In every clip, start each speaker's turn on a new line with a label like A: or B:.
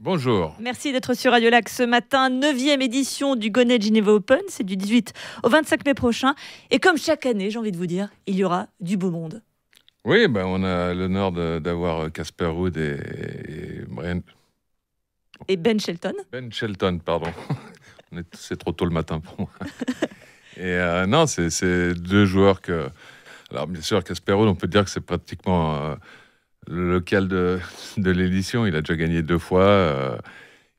A: Bonjour.
B: Merci d'être sur Radio Lac ce matin. 9e édition du Gonnet Geneva Open. C'est du 18 au 25 mai prochain. Et comme chaque année, j'ai envie de vous dire, il y aura du beau monde.
A: Oui, ben on a l'honneur d'avoir euh, Casper Wood et, Brian...
B: et, Ben Shelton.
A: Ben Shelton, pardon. C'est trop tôt le matin pour moi. et euh, non, c'est deux joueurs que. Alors, bien sûr, Casper Wood, on peut dire que c'est pratiquement. Euh, le local de, de l'édition. Il a déjà gagné deux fois. Euh,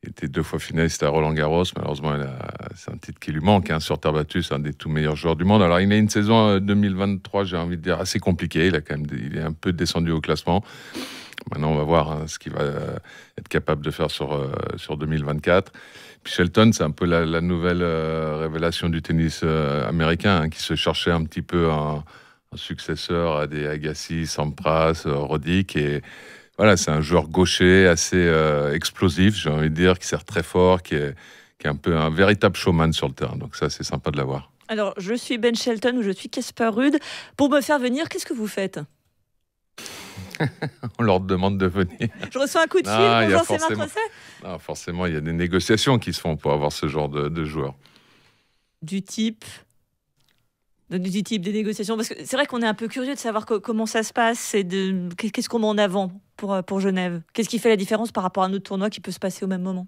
A: il était deux fois finaliste à Roland Garros. Malheureusement, c'est un titre qui lui manque. Hein. sur Terbatus, un des tout meilleurs joueurs du monde. Alors, il a une saison 2023, euh, j'ai envie de dire, assez compliquée. Il, a quand même, il est un peu descendu au classement. Maintenant, on va voir hein, ce qu'il va euh, être capable de faire sur, sur 2024. Puis Shelton, c'est un peu la, nouvelle révélation du tennis américain hein, qui se cherchait un petit peu en un successeur à des Agassi, Sampras, euh, Roddick. Et voilà, c'est un joueur gaucher assez euh, explosif, j'ai envie de dire, qui sert très fort, qui est, est un peu un véritable showman sur le terrain. Donc ça, c'est sympa de l'avoir.
B: Alors, je suis Ben Shelton ou je suis Casper Rude. Pour me faire venir, qu'est-ce que vous faites
A: on leur demande de venir. Je reçois un coup de fil, bonjour, c'est
B: Marc
A: Forcément, il y a des négociations qui se font pour avoir ce genre de, de
B: Du type du type des négociations Parce que c'est vrai qu'on est un peu curieux de savoir comment ça se passe et de qu'est-ce qu'on met en avant pour, euh, pour Genève. Qu'est-ce qui fait la différence par rapport à un autre tournoi qui peut se passer au même moment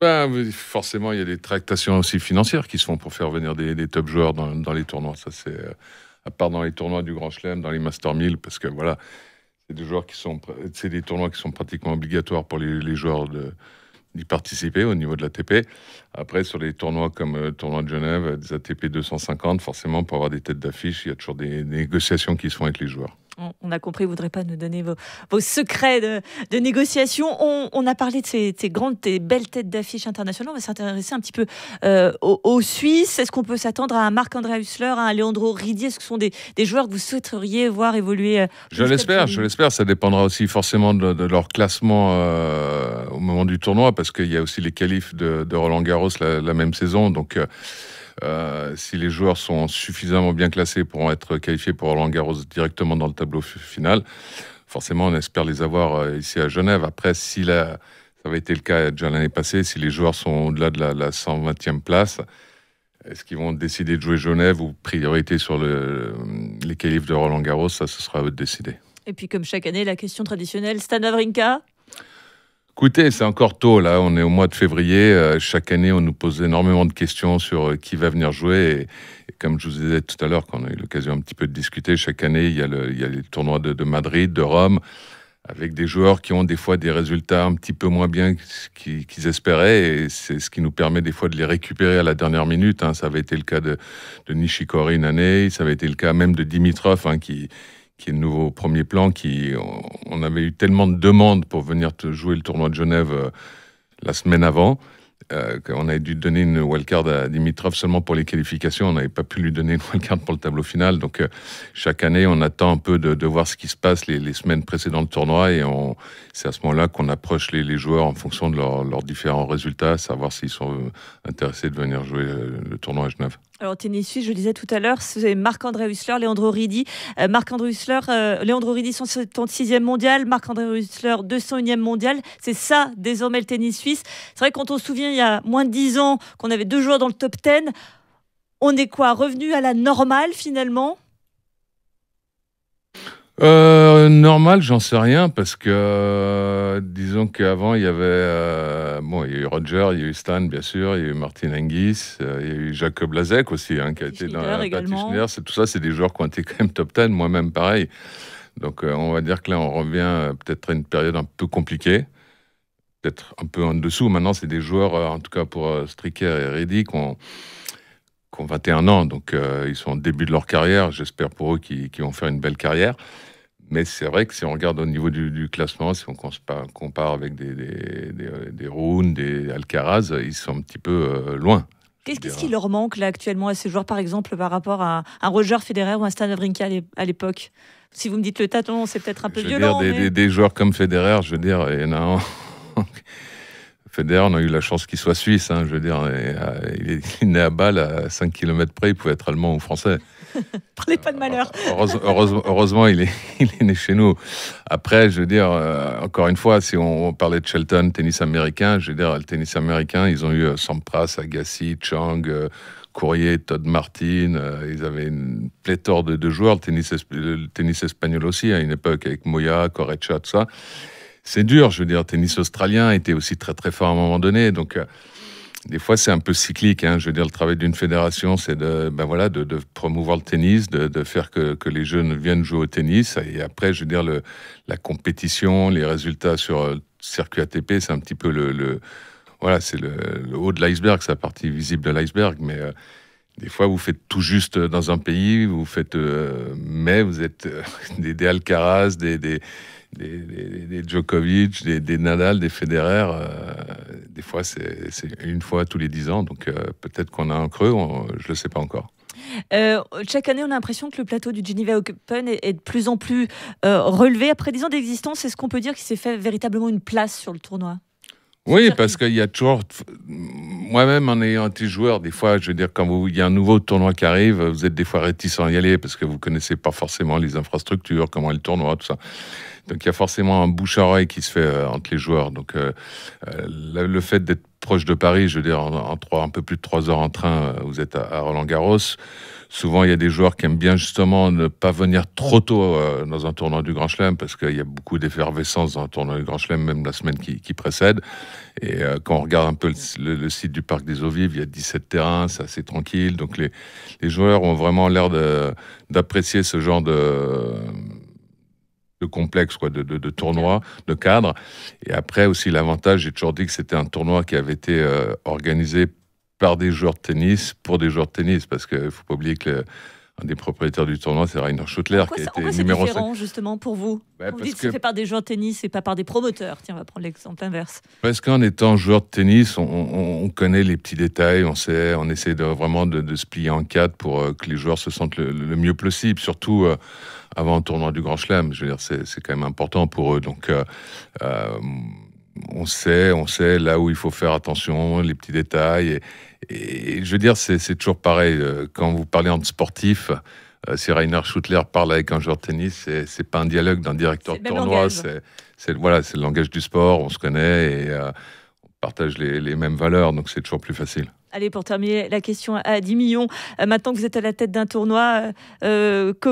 A: bah, Forcément, il y a des tractations aussi financières qui se font pour faire venir des, des top joueurs dans, dans, les tournois. Ça, c'est euh, à part dans les tournois du Grand Chelem, dans les Master 1000, parce que voilà, c'est des joueurs qui sont, des tournois qui sont pratiquement obligatoires pour les, les joueurs de d'y participer au niveau de l'ATP. Après, sur les tournois comme le euh, tournoi de Genève, des ATP 250, forcément, pour avoir des têtes d'affiche, il y a toujours des négociations qui se font avec les joueurs
B: on a compris, vous ne voudrez pas nous donner vos, secrets de, négociation. On, a parlé de ces, grandes et belles têtes d'affiche internationales. On va s'intéresser un petit peu euh, aux, Suisses. Est-ce qu'on peut s'attendre à un Marc-André Hussler, à un Leandro Ridier Est-ce que ce sont des, joueurs que vous souhaiteriez voir évoluer euh, Je
A: l'espère, je l'espère. Ça dépendra aussi forcément de, leur classement euh, au moment du tournoi, parce qu'il y a aussi les qualifs de, Roland Garros la, même saison. Donc. Euh, si les joueurs sont suffisamment bien classés pour être qualifiés pour Roland Garros directement dans le tableau final, forcément, on espère les avoir euh, ici à Genève. Après, si ça avait été le cas déjà l'année passée, si les joueurs sont au-delà de la, 120e place, est-ce qu'ils vont décider de jouer Genève ou priorité sur le, les qualifs de Roland Garros Ça, ce sera à eux de décider.
B: Et puis, comme chaque année, la question traditionnelle, Stan Wawrinka
A: Écoutez, c'est encore tôt, là, on est au mois de février. Euh, chaque année, on nous pose énormément de questions sur euh, qui va venir jouer. Et, comme je vous disais tout à l'heure, quand on a eu l'occasion un petit peu de discuter, chaque année, il y a, le, il y a les tournois de, Madrid, de Rome, avec des joueurs qui ont des fois des résultats un petit peu moins bien qu'ils espéraient. Et c'est ce qui nous permet des fois de les récupérer à la dernière minute. Hein. Ça avait été le cas de, Nishikori une année, ça avait été le cas même de Dimitrov, hein, qui qui est nouveau premier plan, qui on avait eu tellement de demandes pour venir te jouer le tournoi de Genève euh, la semaine avant euh, on qu'on avait dû donner une wildcard à Dimitrov seulement pour les qualifications. On n'avait pas pu lui donner une wildcard pour le tableau final. Donc, euh, chaque année, on attend un peu de, voir ce qui se passe les, semaines précédentes le tournoi. Et c'est à ce moment-là qu'on approche les, joueurs en fonction de leurs différents résultats, savoir s'ils sont euh, intéressés de venir jouer le tournoi à Genève.
B: Alors, tennis suisse, je le disais tout à l'heure, c'est Marc-André Hussler, Léandro Ridi. Marc-André Hussler, euh, Léandro Ridi, 176e mondial, Marc-André Hussler, 201e mondial. C'est ça, désormais, le tennis suisse. C'est vrai, quand on se souvient il y a moins de 10 ans qu'on avait deux joueurs dans le top 10, on est quoi Revenu à la normale finalement
A: euh, normal, j'en sais rien, parce que euh, disons qu'avant, il y avait. Euh, il y a eu Roger, il y a eu Stan, bien sûr, il y a eu Martin Engis, euh, il y a eu Jacob Lazek aussi, hein, qui a été dans la Tout ça, c'est des joueurs qui ont été quand même top 10, moi-même pareil. Donc, on va dire que là, on revient peut-être à une période un peu compliquée peut-être un peu en dessous. Maintenant, c'est des joueurs, euh, en tout cas pour euh, Stricker et Reddy, qui ont, 21 ans. Donc, euh, ils sont au début de leur carrière. J'espère pour eux qu'ils vont faire une belle carrière. Mais c'est vrai que si on regarde au niveau du, classement, si on compare avec des, des, des, des Roon, des Alcaraz, ils sont un petit peu loin.
B: Qu'est-ce qui leur manque actuellement à ces joueurs, par exemple, par rapport à un Roger Federer ou un Stan Wawrinka à l'époque Si vous me dites le tâton, c'est peut-être un peu je veux Dire, des,
A: des, joueurs comme Federer, je veux dire, il y Federer, on a eu la chance qu'il soit suisse. Hein, je veux dire, euh, il est né à Bâle, à 5 km près, il pouvait être allemand ou français.
B: Parlez pas de euh, malheur.
A: heureusement, il, est, né chez nous. Après, je veux dire, euh, encore une fois, si on, parlait de Shelton, tennis américain, je veux dire, le tennis américain, ils ont eu Sampras, Agassi, Chang, Courrier, Todd Martin. ils avaient une pléthore de, joueurs. tennis, le tennis, espagnol aussi, à une époque, avec Moya, Correcha, tout ça c'est dur. Je veux dire, tennis australien était aussi très très fort à un moment donné. Donc, euh, des fois, c'est un peu cyclique. Hein. Je veux dire, le travail d'une fédération, c'est de, ben voilà, de, promouvoir le tennis, de, faire que, que, les jeunes viennent jouer au tennis. Et après, je veux dire, le, la compétition, les résultats sur euh, le circuit ATP, c'est un petit peu le, voilà, c'est le, haut de l'iceberg, c'est la partie visible de l'iceberg. Mais euh, des fois, vous faites tout juste euh, dans un pays, vous faites, euh, mais vous êtes euh, des, Alcaraz, des, Djokovic, des, Nadal, des Federer. des fois, c'est une fois tous les dix ans, donc peut-être qu'on a un creux, je ne le sais pas encore.
B: chaque année, on a l'impression que le plateau du Geneva Open est, de plus en plus relevé. Après dix ans d'existence, est-ce qu'on peut dire qu'il s'est fait véritablement une place sur le tournoi
A: Oui, parce qu'il y a toujours moi-même, en ayant été joueur, des fois, je veux dire, quand il y a un nouveau tournoi qui arrive, vous êtes des fois réticents à y aller parce que vous ne connaissez pas forcément les infrastructures, comment est le tournoi, tout ça. Donc il y a forcément un bouche-oreille à qui se fait euh, entre les joueurs. Donc euh, euh, le fait d'être proche de Paris, je veux dire, en, trois, un peu plus de trois heures en train, vous êtes à, Roland-Garros. Souvent, il y a des joueurs qui aiment bien justement ne pas venir trop tôt dans un tournoi du Grand Chelem, parce qu'il y a beaucoup d'effervescence dans un tournoi du Grand Chelem, même la semaine qui, précède. Et quand on regarde un peu le, site du Parc des Eaux Vives, il y a 17 terrains, c'est assez tranquille. Donc les, les joueurs ont vraiment l'air d'apprécier ce genre de, de complexe, quoi, de, de, de, tournoi, de cadre. Et après aussi l'avantage, j'ai toujours dit que c'était un tournoi qui avait été euh, organisé par des joueurs de tennis pour des joueurs de tennis, parce qu'il ne faut pas oublier que des propriétaires du tournoi, c'est Rainer Schuttler, qui a été numéro différent,
B: justement, pour vous On bah, Vous que c'est fait par des joueurs de tennis et pas par des promoteurs. Tiens, on va prendre l'exemple inverse.
A: Parce qu'en étant joueur de tennis, on, connaît les petits détails, on sait, on essaie de, vraiment de, se plier en quatre pour euh, que les joueurs se sentent le, mieux possible, surtout... Euh, avant le tournoi du Grand Chelem, je veux dire, c'est quand même important pour eux. Donc, euh, on sait, on sait là où il faut faire attention, les petits détails. Et, et, je veux dire, c'est toujours pareil. Euh, quand vous parlez entre sportifs, euh, si Rainer Schutler parle avec un joueur de tennis, c'est pas un dialogue d'un directeur de tournoi. C'est voilà, c'est le langage du sport. On se connaît et euh, on partage les, mêmes valeurs, donc c'est toujours plus facile.
B: Allez, pour terminer la question à 10 millions, maintenant que vous êtes à la tête d'un tournoi,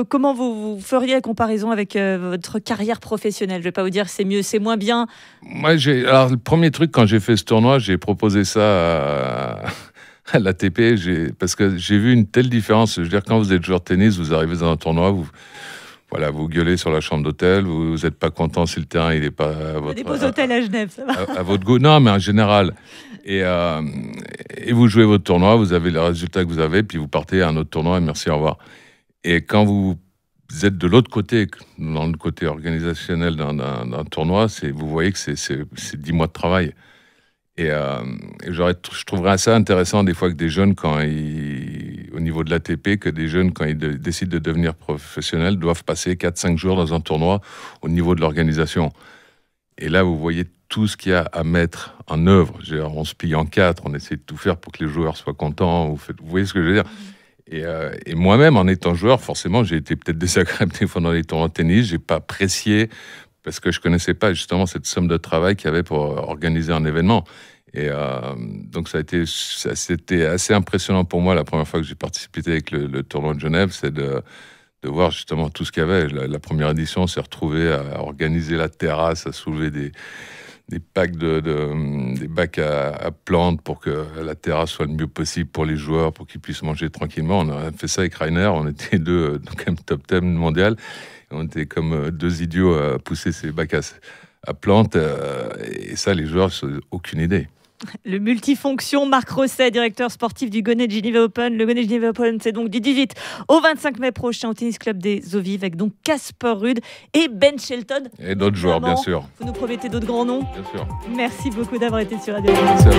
B: comment vous, feriez la comparaison avec votre carrière professionnelle Je ne vais pas vous dire c'est mieux, c'est moins bien.
A: Moi, alors, le premier truc, quand j'ai fait ce tournoi, j'ai proposé ça à, à l'ATP, parce que j'ai vu une telle différence. Je veux dire, quand vous êtes joueur de tennis, vous arrivez dans un tournoi, vous, voilà, vous gueulez sur la chambre d'hôtel, vous n'êtes pas content si le terrain il n'est pas à votre, des beaux hôtels
B: à Genève, ça va. À,
A: votre goût, non, mais en général. Et, euh, et, vous jouez votre tournoi, vous avez le résultat que vous avez, puis vous partez à un autre tournoi et merci, au revoir. Et quand vous êtes de l'autre côté, dans le côté organisationnel d'un tournoi, vous voyez que c'est 10 mois de travail. Et, euh, je trouverais ça intéressant des fois que des jeunes, quand ils, au niveau de l'ATP, que des jeunes, quand ils décident de devenir professionnels, doivent passer 4-5 jours dans un tournoi au niveau de l'organisation. Et là, vous voyez tout ce qu'il y a à mettre en œuvre. on se pille en quatre, on essaie de tout faire pour que les joueurs soient contents. Vous, vous voyez ce que je veux dire mmh. euh, Et, moi-même, en étant joueur, forcément, j'ai été peut-être désagréable des fois dans les tournois de tennis. J'ai pas apprécié parce que je ne connaissais pas justement cette somme de travail qu'il y avait pour euh, organiser un événement. Et euh, donc, ça a été, c'était assez impressionnant pour moi la première fois que j'ai participé avec le, tournoi de Genève, c'est de, voir justement tout ce qu'il y avait. La, première édition, on s'est retrouvé à euh, organiser la terrasse, à soulever des, des packs de, des bacs à, plantes pour que la terrasse soit le mieux possible pour les joueurs, pour qu'ils puissent manger tranquillement. On a fait ça avec Rainer, on était deux, donc un top 10 mondial. On était comme euh, deux idiots à pousser ces bacs à, plantes. Euh, et ça, les joueurs, aucune idée.
B: Le multifonction, Marc Rosset, directeur sportif du Gonnet Geneva Open. Le Gonnet Geneva Open, c'est donc du 18 au 25 mai prochain au tennis club des Ovives avec donc Casper Rude et Ben Shelton. Et d'autres joueurs, bien sûr. Vous nous promettez d'autres grands noms Bien sûr. Merci beaucoup d'avoir été sur la Merci